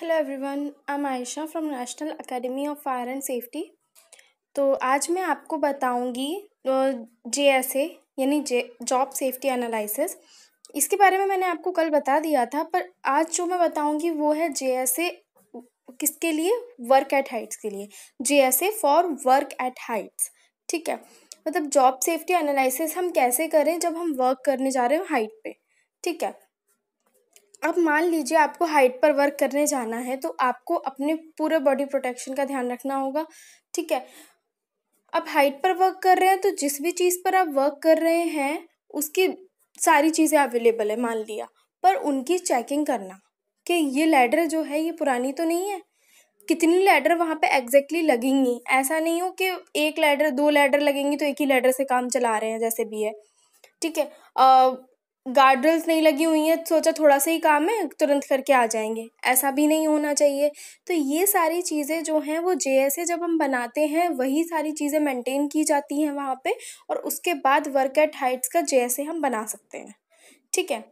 Hello everyone I Ayesha from national academy of fire and safety तो आज मैं आपको बताऊंगी जे एस ए यानी जे जॉब सेफ्टी एनालिसिस इसके बारे में मैंने आपको कल बता दिया था पर आज जो मैं बताऊंगी वो है जे एस ए किसके लिए वर्क एट हाइट्स के लिए J S A for work at heights ठीक है मतलब जॉब सेफ्टी एनालिसिस हम कैसे करें जब हम वर्क करने जा रहे हो हाइट पे ठीक है अब मान लीजिए आपको हाइट पर वर्क करने जाना है तो आपको अपने पूरे बॉडी प्रोटेक्शन का ध्यान रखना होगा ठीक है आप हाइट पर वर्क कर रहे हैं तो जिस भी चीज़ पर आप वर्क कर रहे हैं उसकी सारी चीज़ें अवेलेबल है मान लिया पर उनकी चेकिंग करना कि ये लैडर जो है ये पुरानी तो नहीं है कितनी लैडर वहाँ पे एग्जैक्टली लगेंगी ऐसा नहीं हो कि एक लैडर दो लैडर लगेंगी तो एक ही लैडर से काम चला रहे हैं जैसे भी है ठीक है गार्डल्स नहीं लगी हुई हैं सोचा थोड़ा सा ही काम है तुरंत करके आ जाएंगे ऐसा भी नहीं होना चाहिए तो ये सारी चीज़ें जो हैं वो जे जब हम बनाते हैं वही सारी चीज़ें मेंटेन की जाती हैं वहाँ पे और उसके बाद वर्क एट हाइट्स का जे हम बना सकते हैं ठीक है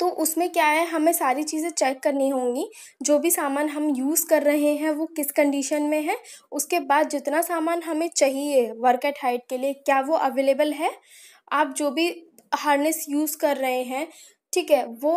तो उसमें क्या है हमें सारी चीज़ें चेक करनी होंगी जो भी सामान हम यूज़ कर रहे हैं वो किस कंडीशन में है उसके बाद जितना सामान हमें चाहिए वर्क एट हाइट के लिए क्या वो अवेलेबल है आप जो भी हार्नेस यूज़ कर रहे हैं ठीक है वो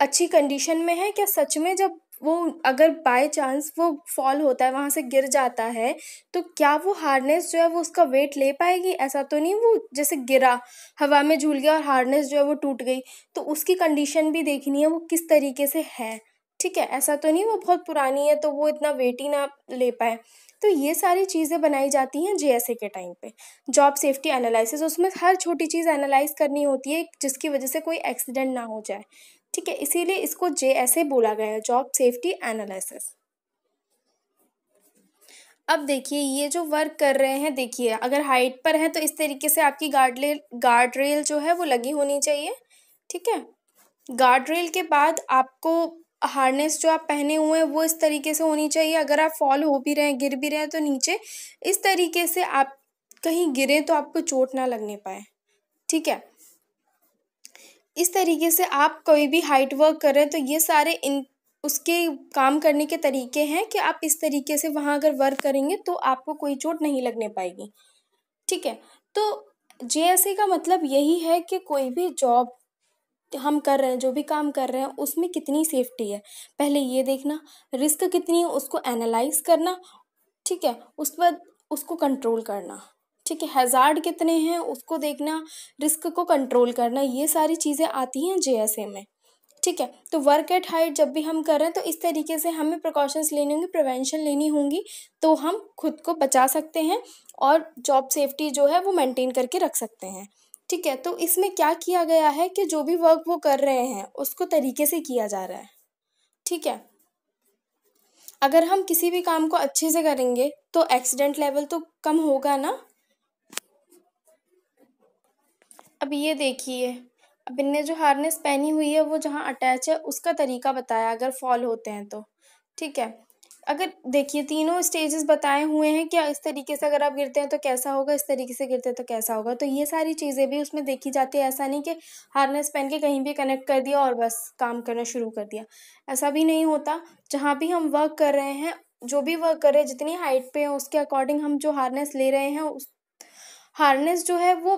अच्छी कंडीशन में है क्या सच में जब वो अगर बाय चांस वो फॉल होता है वहाँ से गिर जाता है तो क्या वो हार्नेस जो है वो उसका वेट ले पाएगी ऐसा तो नहीं वो जैसे गिरा हवा में झूल गया और हार्नेस जो है वो टूट गई तो उसकी कंडीशन भी देखनी है वो किस तरीके से है ठीक है ऐसा तो नहीं वो बहुत पुरानी है तो वो इतना वेट ही ना ले पाए तो ये सारी चीज़ें बनाई जाती हैं जेएसए के टाइम पे जॉब सेफ्टी एनालिसिस उसमें हर छोटी चीज़ एनालाइज करनी होती है जिसकी वजह से कोई एक्सीडेंट ना हो जाए ठीक है इसीलिए इसको जेएसए बोला गया है जॉब सेफ्टी एनालिसिस अब देखिए ये जो वर्क कर रहे हैं देखिए अगर हाइट पर है तो इस तरीके से आपकी गार्ड ले गार्ड रेल जो है वो लगी होनी चाहिए ठीक है गार्ड रेल के बाद आपको हार्नेस जो आप पहने हुए हैं वो इस तरीके से होनी चाहिए अगर आप फॉल हो भी रहे हैं गिर भी रहे हैं तो नीचे इस तरीके से आप कहीं गिरे तो आपको चोट ना लगने पाए ठीक है इस तरीके से आप कोई भी हाइट वर्क कर रहे हैं तो ये सारे इन उसके काम करने के तरीके हैं कि आप इस तरीके से वहाँ अगर वर्क करेंगे तो आपको कोई चोट नहीं लगने पाएगी ठीक है तो जे का मतलब यही है कि कोई भी जॉब हम कर रहे हैं जो भी काम कर रहे हैं उसमें कितनी सेफ्टी है पहले ये देखना रिस्क कितनी है उसको एनालाइज करना ठीक है उस पर उसको कंट्रोल करना ठीक है हज़ार्ड कितने हैं उसको देखना रिस्क को कंट्रोल करना ये सारी चीज़ें आती हैं जे में ठीक है तो वर्क एट हाइट जब भी हम कर रहे हैं तो इस तरीके से हमें प्रिकॉशंस लेनी होंगे प्रिवेंशन लेनी होंगी तो हम खुद को बचा सकते हैं और जॉब सेफ्टी जो है वो मेंटेन करके रख सकते हैं ठीक है तो इसमें क्या किया गया है कि जो भी वर्क वो कर रहे हैं उसको तरीके से किया जा रहा है ठीक है अगर हम किसी भी काम को अच्छे से करेंगे तो एक्सीडेंट लेवल तो कम होगा ना अब ये देखिए अब इनने जो हार्नेस पहनी हुई है वो जहाँ अटैच है उसका तरीका बताया अगर फॉल होते हैं तो ठीक है अगर देखिए तीनों स्टेजेस बताए हुए हैं कि इस तरीके से अगर आप गिरते हैं तो कैसा होगा इस तरीके से गिरते हैं तो कैसा होगा तो ये सारी चीज़ें भी उसमें देखी जाती है ऐसा नहीं कि हार्नेस पहन के कहीं भी कनेक्ट कर दिया और बस काम करना शुरू कर दिया ऐसा भी नहीं होता जहाँ भी हम वर्क कर रहे हैं जो भी वर्क कर रहे हैं जितनी हाइट पे हैं उसके अकॉर्डिंग हम जो हार्नेस ले रहे हैं उस हार्नेस जो है वो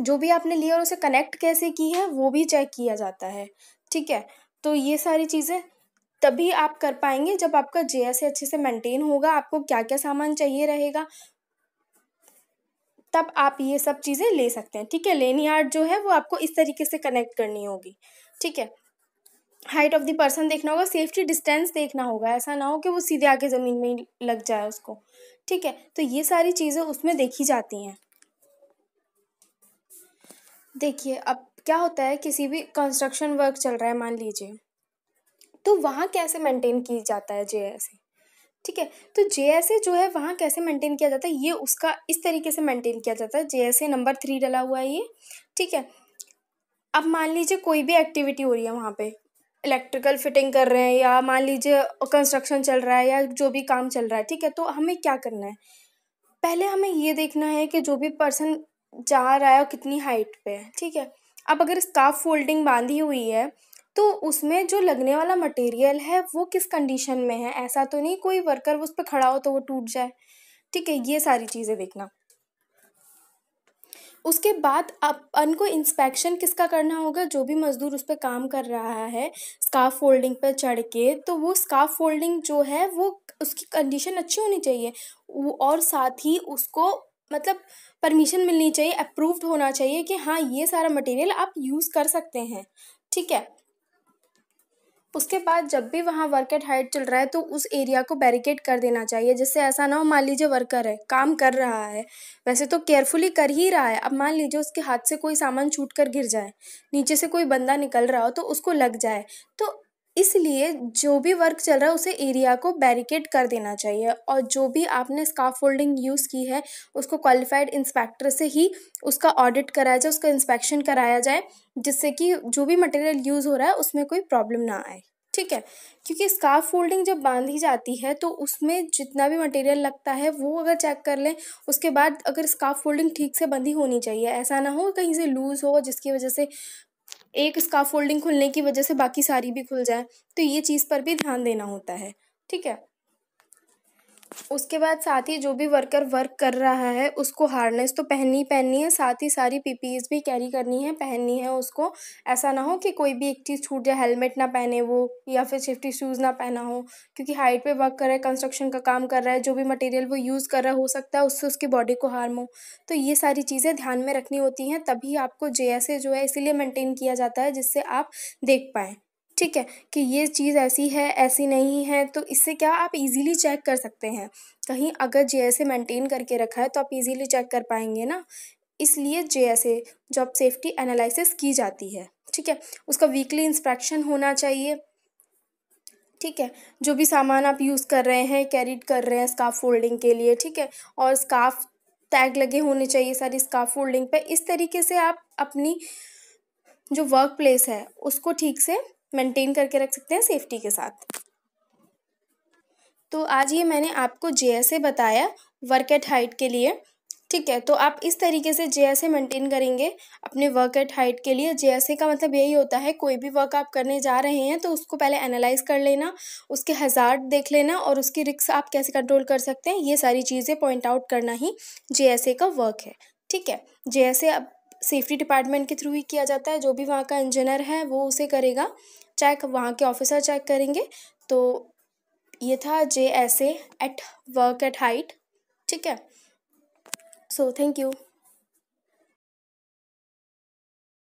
जो भी आपने लिया और उसे कनेक्ट कैसे की है वो भी चेक किया जाता है ठीक है तो ये सारी चीज़ें तभी आप कर पाएंगे जब आपका जे अच्छे से मेंटेन होगा आपको क्या क्या सामान चाहिए रहेगा तब आप ये सब चीज़ें ले सकते हैं ठीक है लेनी आर्ट जो है वो आपको इस तरीके से कनेक्ट करनी होगी ठीक है हाइट ऑफ द पर्सन देखना होगा सेफ्टी डिस्टेंस देखना होगा ऐसा ना हो कि वो सीधे आके ज़मीन में लग जाए उसको ठीक है तो ये सारी चीज़ें उसमें देखी जाती हैं देखिए अब क्या होता है किसी भी कंस्ट्रक्शन वर्क चल रहा है मान लीजिए तो वहाँ कैसे मेंटेन की जाता है जे ठीक है तो जे जो है वहाँ कैसे मेंटेन किया जाता है ये उसका इस तरीके से मेंटेन किया जाता है जे नंबर थ्री डला हुआ है ये ठीक है अब मान लीजिए कोई भी एक्टिविटी हो रही है वहाँ पे इलेक्ट्रिकल फिटिंग कर रहे हैं या मान लीजिए कंस्ट्रक्शन चल रहा है या जो भी काम चल रहा है ठीक है तो हमें क्या करना है पहले हमें ये देखना है कि जो भी पर्सन जा रहा है वो कितनी हाइट पे है ठीक है अब अगर स्काफ फोल्डिंग बांधी हुई है तो उसमें जो लगने वाला मटेरियल है वो किस कंडीशन में है ऐसा तो नहीं कोई वर्कर उस पर खड़ा हो तो वो टूट जाए ठीक है हाँ। ये सारी चीज़ें देखना उसके बाद अपन को इंस्पेक्शन किसका करना होगा जो भी मज़दूर उस पर काम कर रहा है स्काफ फोल्डिंग पर चढ़ के तो वो स्काफ फोल्डिंग जो है वो उसकी कंडीशन अच्छी होनी चाहिए और साथ ही उसको मतलब परमिशन मिलनी चाहिए अप्रूव्ड होना चाहिए कि हाँ ये सारा मटेरियल आप यूज़ कर सकते हैं ठीक है उसके बाद जब भी वहाँ वर्क एट हाइट चल रहा है तो उस एरिया को बैरिकेड कर देना चाहिए जिससे ऐसा ना हो मान लीजिए वर्कर है काम कर रहा है वैसे तो केयरफुली कर ही रहा है अब मान लीजिए उसके हाथ से कोई सामान छूट कर गिर जाए नीचे से कोई बंदा निकल रहा हो तो उसको लग जाए तो इसलिए जो भी वर्क चल रहा है उसे एरिया को बैरिकेड कर देना चाहिए और जो भी आपने स्काफ फोल्डिंग यूज़ की है उसको क्वालिफाइड इंस्पेक्टर से ही उसका ऑडिट कराया जाए उसका इंस्पेक्शन कराया जाए जिससे कि जो भी मटेरियल यूज़ हो रहा है उसमें कोई प्रॉब्लम ना आए ठीक है क्योंकि स्काफ फोल्डिंग जब बांधी जाती है तो उसमें जितना भी मटेरियल लगता है वो अगर चेक कर लें उसके बाद अगर स्काफ फोल्डिंग ठीक से बंधी होनी चाहिए ऐसा ना हो कहीं से लूज़ हो जिसकी वजह से एक स्काफ खुलने की वजह से बाकी सारी भी खुल जाए तो ये चीज़ पर भी ध्यान देना होता है ठीक है उसके बाद साथ ही जो भी वर्कर वर्क कर रहा है उसको हार्नेस तो पहननी ही पहननी है साथ ही सारी पीपीज e भी कैरी करनी है पहननी है उसको ऐसा ना हो कि कोई भी एक चीज़ छूट जाए हेलमेट ना पहने वो या फिर सेफ्टी शूज़ ना पहना हो क्योंकि हाइट पे वर्क कर रहा है कंस्ट्रक्शन का काम कर रहा है जो भी मटेरियल वो यूज़ कर रहा हो सकता है उससे उसकी बॉडी को हार्म हो तो ये सारी चीज़ें ध्यान में रखनी होती हैं तभी आपको जे जो है इसीलिए मेनटेन किया जाता है जिससे आप देख पाएँ ठीक है कि ये चीज़ ऐसी है ऐसी नहीं है तो इससे क्या आप इजीली चेक कर सकते हैं कहीं अगर जे एस मेंटेन करके रखा है तो आप इजीली चेक कर पाएंगे ना इसलिए J S A job safety analysis की जाती है ठीक है उसका वीकली इंस्पेक्शन होना चाहिए ठीक है जो भी सामान आप यूज़ कर रहे हैं कैरीड कर रहे हैं स्काफ फोल्डिंग के लिए ठीक है और स्काफ टैग लगे होने चाहिए सारी स्काफ फोल्डिंग पे इस तरीके से आप अपनी जो वर्क प्लेस है उसको ठीक से मेंटेन करके रख सकते हैं सेफ्टी के साथ तो आज ये मैंने आपको जे बताया वर्क एट हाइट के लिए ठीक है तो आप इस तरीके से जे एस मेंटेन करेंगे अपने वर्क एट हाइट के लिए जे एस का मतलब यही होता है कोई भी वर्क आप करने जा रहे हैं तो उसको पहले एनालाइज कर लेना उसके हजार देख लेना और उसकी रिक्स आप कैसे कंट्रोल कर सकते हैं ये सारी चीज़ें पॉइंट आउट करना ही जे का वर्क है ठीक है जे अब सेफ्टी डिपार्टमेंट के थ्रू ही किया जाता है जो भी वहाँ का इंजीनियर है वो उसे करेगा चेक वहाँ के ऑफिसर चेक करेंगे तो ये था जे ऐसे एट वर्क एट हाइट ठीक है सो थैंक यू